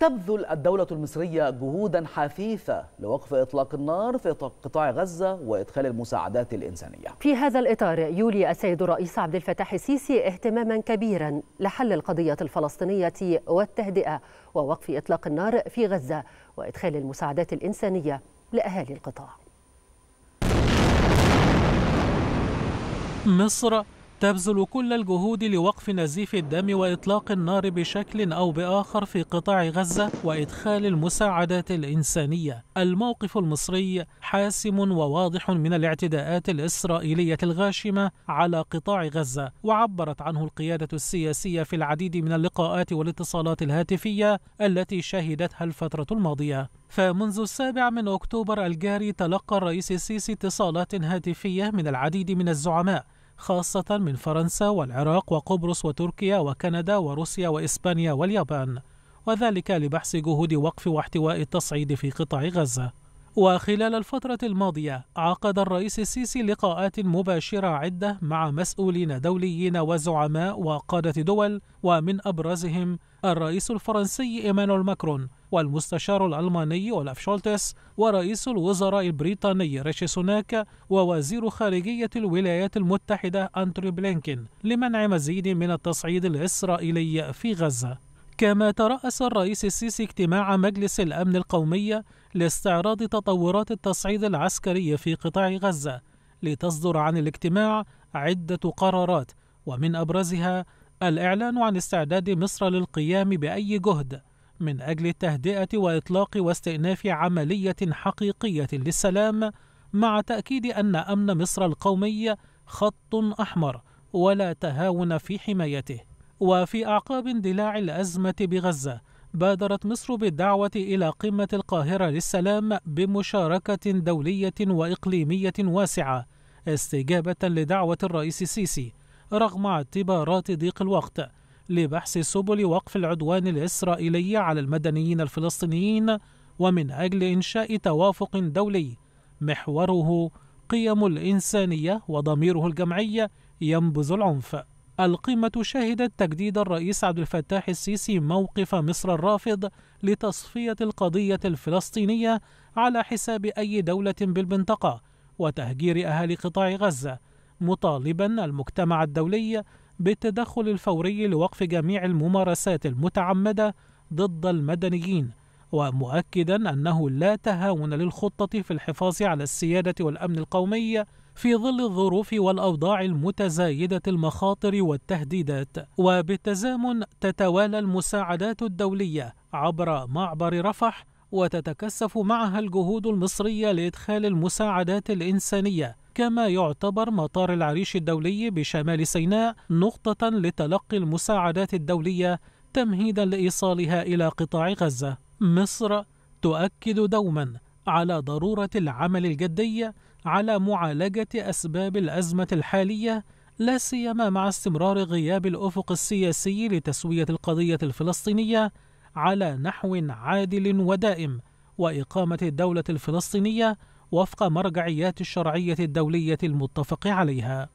تبذل الدولة المصرية جهودا حثيثة لوقف إطلاق النار في قطاع غزة وإدخال المساعدات الإنسانية في هذا الإطار يولي السيد الرئيس عبد الفتاح السيسي اهتماما كبيرا لحل القضية الفلسطينية والتهدئة ووقف إطلاق النار في غزة وإدخال المساعدات الإنسانية لأهالي القطاع مصر تبذل كل الجهود لوقف نزيف الدم وإطلاق النار بشكل أو بآخر في قطاع غزة وإدخال المساعدات الإنسانية الموقف المصري حاسم وواضح من الاعتداءات الإسرائيلية الغاشمة على قطاع غزة وعبرت عنه القيادة السياسية في العديد من اللقاءات والاتصالات الهاتفية التي شهدتها الفترة الماضية فمنذ السابع من أكتوبر الجاري تلقى الرئيس السيسي اتصالات هاتفية من العديد من الزعماء خاصة من فرنسا والعراق وقبرص وتركيا وكندا وروسيا وإسبانيا واليابان وذلك لبحث جهود وقف واحتواء التصعيد في قطاع غزة وخلال الفترة الماضية عقد الرئيس السيسي لقاءات مباشرة عدة مع مسؤولين دوليين وزعماء وقادة دول ومن أبرزهم الرئيس الفرنسي إيمانويل ماكرون والمستشار الألماني أولاف شولتس ورئيس الوزراء البريطاني ريشي سوناك ووزير خارجية الولايات المتحدة أنتري بلينكين لمنع مزيد من التصعيد الإسرائيلي في غزة كما ترأس الرئيس السيسي اجتماع مجلس الأمن القومي لاستعراض تطورات التصعيد العسكري في قطاع غزة لتصدر عن الاجتماع عدة قرارات ومن أبرزها الإعلان عن استعداد مصر للقيام بأي جهد من أجل التهدئة وإطلاق واستئناف عملية حقيقية للسلام مع تأكيد أن أمن مصر القومي خط أحمر ولا تهاون في حمايته وفي أعقاب اندلاع الأزمة بغزة بادرت مصر بالدعوة إلى قمة القاهرة للسلام بمشاركة دولية وإقليمية واسعة استجابة لدعوة الرئيس السيسي رغم اعتبارات ضيق الوقت لبحث سبل وقف العدوان الإسرائيلي على المدنيين الفلسطينيين ومن أجل إنشاء توافق دولي محوره قيم الإنسانية وضميره الجمعي ينبذ العنف القمة شهدت تجديد الرئيس عبد الفتاح السيسي موقف مصر الرافض لتصفية القضية الفلسطينية على حساب أي دولة بالمنطقة وتهجير أهالي قطاع غزة مطالبا المجتمع الدولي بالتدخل الفوري لوقف جميع الممارسات المتعمدة ضد المدنيين ومؤكدا أنه لا تهاون للخطة في الحفاظ على السيادة والأمن القومي في ظل الظروف والأوضاع المتزايدة المخاطر والتهديدات وبالتزامن تتوالى المساعدات الدولية عبر معبر رفح وتتكثف معها الجهود المصرية لإدخال المساعدات الإنسانية كما يعتبر مطار العريش الدولي بشمال سيناء نقطة لتلقي المساعدات الدولية تمهيدا لإيصالها إلى قطاع غزة مصر تؤكد دوما على ضرورة العمل الجدي على معالجة أسباب الأزمة الحالية لا سيما مع استمرار غياب الأفق السياسي لتسوية القضية الفلسطينية على نحو عادل ودائم وإقامة الدولة الفلسطينية وفق مرجعيات الشرعية الدولية المتفق عليها